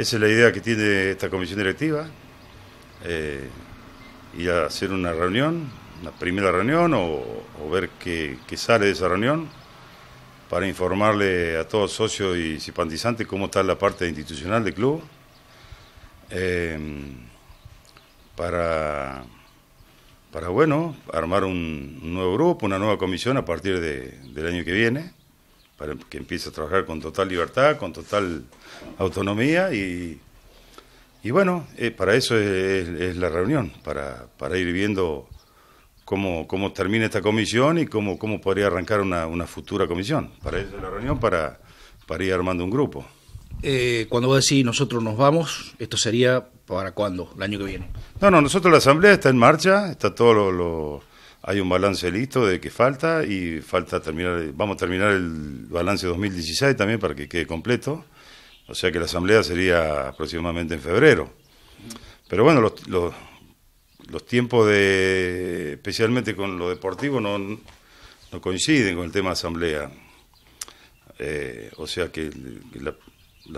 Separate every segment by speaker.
Speaker 1: Esa es la idea que tiene esta comisión directiva. Eh, ir a hacer una reunión, una primera reunión o, ver qué, sale de esa reunión para informarle a todos socios y simpatizantes cómo está la parte institucional del club, eh, para, para, bueno, armar un, nuevo grupo, una nueva comisión a partir del año que viene para que empiece a trabajar con total libertad, con total autonomía y, y bueno, eh, para eso es, la reunión, para, para, ir viendo cómo, cómo termina esta comisión y cómo, cómo podría arrancar una, una futura comisión. Para eso es la reunión, para, para ir armando un grupo. Eh, cuando vos
Speaker 2: decís nosotros nos vamos, ¿esto sería para cuándo? ¿El año que viene?
Speaker 1: No, no, nosotros la asamblea está en marcha, está todo los hay un balance listo de que falta y falta terminar, vamos a terminar el balance 2016 también para que quede completo. O sea que la asamblea sería aproximadamente en febrero. Pero bueno, los, los, tiempos de, especialmente con lo deportivo, no, no coinciden con el tema asamblea. Eh, o sea que la,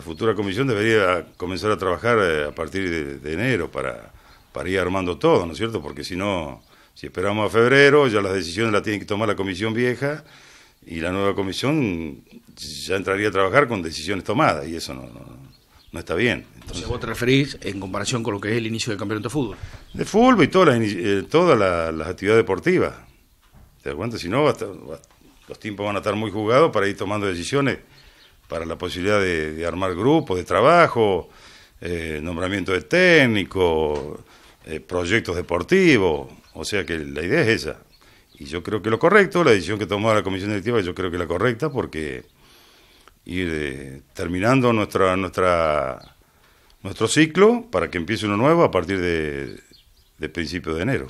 Speaker 1: futura comisión debería comenzar a trabajar eh, a partir de, de enero para, para ir armando todo, ¿no es cierto? Porque si no si esperamos a febrero, ya las decisiones las tiene que tomar la comisión vieja y la nueva comisión ya entraría a trabajar con decisiones tomadas y eso no, no, está bien. Entonces, vos te referís en comparación con lo que es el inicio del campeonato de fútbol. De fútbol y todas las, eh, todas las, actividades deportivas. ¿Te cuenta? Si no, los tiempos van a estar muy jugados para ir tomando decisiones para la posibilidad de, armar grupos de trabajo, eh, nombramiento de técnico, eh, proyectos deportivos. O sea que la idea es esa. Y yo creo que lo correcto, la decisión que tomó la comisión directiva, yo creo que la correcta porque ir eh, terminando nuestra, nuestra, nuestro ciclo para que empiece uno nuevo a partir de, de principios de enero.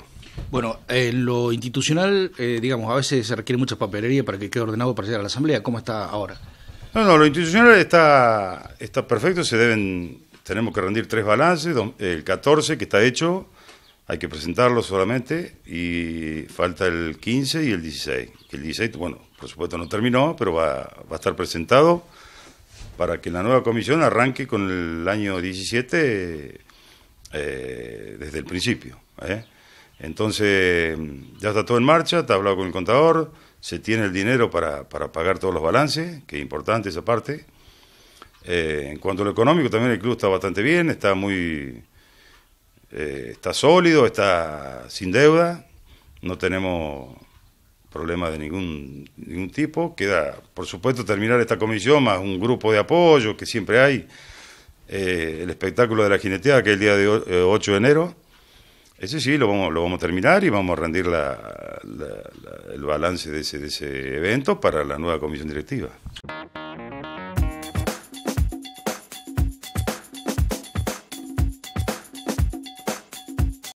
Speaker 2: Bueno, eh, lo institucional, eh, digamos, a veces se requiere mucha papelería para que quede ordenado para llegar a la Asamblea. ¿Cómo está ahora?
Speaker 1: No, no, lo institucional está, está perfecto. Se deben, tenemos que rendir tres balances, el 14 que está hecho, hay que presentarlo solamente y falta el 15 y el 16. Que el 16, bueno, por supuesto no terminó, pero va, a estar presentado para que la nueva comisión arranque con el año 17 eh, desde el principio. ¿eh? Entonces, ya está todo en marcha, está hablado con el contador, se tiene el dinero para, pagar todos los balances, que es importante esa parte. Eh, en cuanto a lo económico, también el club está bastante bien, está muy eh, está sólido, está sin deuda, no tenemos problemas de ningún, ningún tipo. Queda, por supuesto, terminar esta comisión más un grupo de apoyo que siempre hay. Eh, el espectáculo de la jineteada, que es el día de 8 eh, de enero. Ese sí lo vamos, lo vamos a terminar y vamos a rendir la, el balance de ese, de ese evento para la nueva comisión directiva.